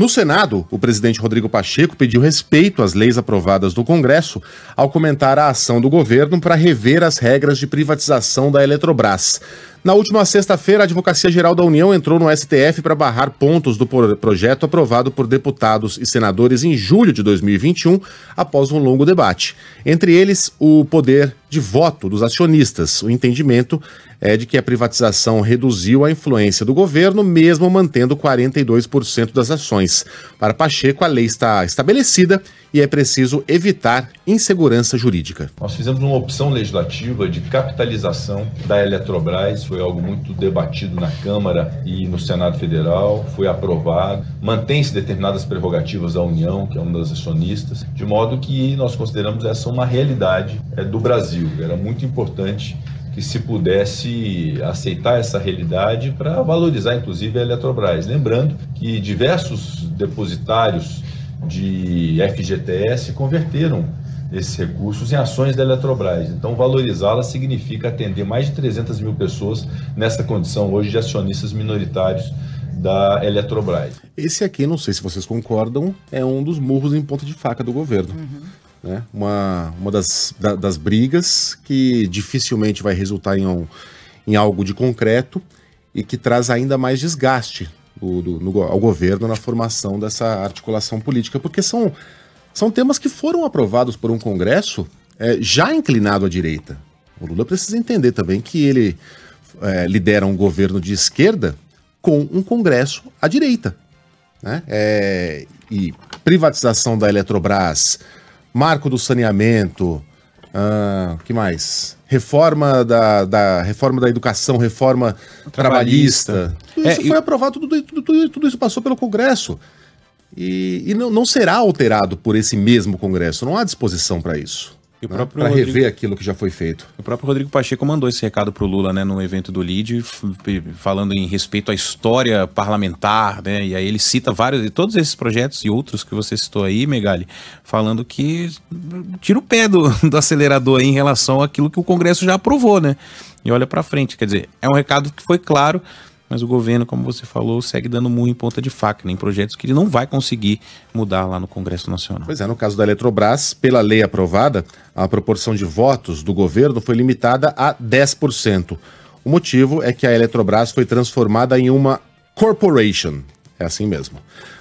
No Senado, o presidente Rodrigo Pacheco pediu respeito às leis aprovadas do Congresso ao comentar a ação do governo para rever as regras de privatização da Eletrobras. Na última sexta-feira, a Advocacia Geral da União entrou no STF para barrar pontos do projeto aprovado por deputados e senadores em julho de 2021, após um longo debate. Entre eles, o poder de voto dos acionistas. O entendimento é de que a privatização reduziu a influência do governo, mesmo mantendo 42% das ações. Para Pacheco, a lei está estabelecida e é preciso evitar insegurança jurídica. Nós fizemos uma opção legislativa de capitalização da Eletrobras foi algo muito debatido na Câmara e no Senado Federal, foi aprovado, mantém-se determinadas prerrogativas da União, que é uma das acionistas, de modo que nós consideramos essa uma realidade é, do Brasil. Era muito importante que se pudesse aceitar essa realidade para valorizar, inclusive, a Eletrobras. Lembrando que diversos depositários de FGTS converteram esses recursos em ações da Eletrobras. Então, valorizá-la significa atender mais de 300 mil pessoas nessa condição hoje de acionistas minoritários da Eletrobras. Esse aqui, não sei se vocês concordam, é um dos murros em ponta de faca do governo. Uhum. Né? Uma, uma das, da, das brigas que dificilmente vai resultar em, um, em algo de concreto e que traz ainda mais desgaste do, do, no, ao governo na formação dessa articulação política, porque são são temas que foram aprovados por um Congresso é, já inclinado à direita. O Lula precisa entender também que ele é, lidera um governo de esquerda com um Congresso à direita. Né? É, e privatização da Eletrobras, marco do saneamento, ah, que mais? Reforma da, da, reforma da educação, reforma trabalhista. trabalhista. Tudo é, isso é, foi aprovado, tudo, tudo, tudo, isso passou pelo Congresso. E, e não, não, será alterado por esse mesmo Congresso, não há disposição para isso. Né? Para rever aquilo que já foi feito. O próprio Rodrigo Pacheco mandou esse recado para o Lula né, no evento do LID, falando em respeito à história parlamentar, né? E aí ele cita vários todos esses projetos e outros que você citou aí, Megali, falando que tira o pé do, do acelerador em relação àquilo que o Congresso já aprovou, né? E olha para frente. Quer dizer, é um recado que foi claro mas o governo, como você falou, segue dando murro em ponta de faca né, em projetos que ele não vai conseguir mudar lá no Congresso Nacional. Pois é, no caso da Eletrobras, pela lei aprovada, a proporção de votos do governo foi limitada a 10%. O motivo é que a Eletrobras foi transformada em uma corporation. É assim mesmo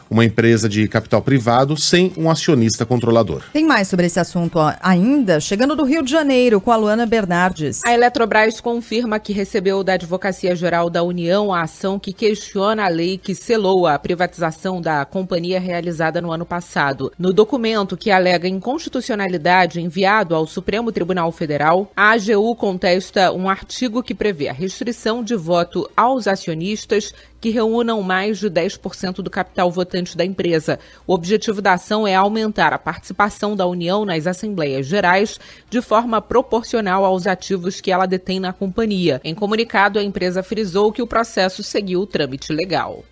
uma empresa de capital privado sem um acionista controlador. Tem mais sobre esse assunto ainda, chegando do Rio de Janeiro com a Luana Bernardes. A Eletrobras confirma que recebeu da Advocacia Geral da União a ação que questiona a lei que selou a privatização da companhia realizada no ano passado. No documento que alega inconstitucionalidade enviado ao Supremo Tribunal Federal, a AGU contesta um artigo que prevê a restrição de voto aos acionistas que reúnam mais de 10% do capital votante da empresa. O objetivo da ação é aumentar a participação da União nas assembleias gerais de forma proporcional aos ativos que ela detém na companhia. Em comunicado, a empresa frisou que o processo seguiu o trâmite legal.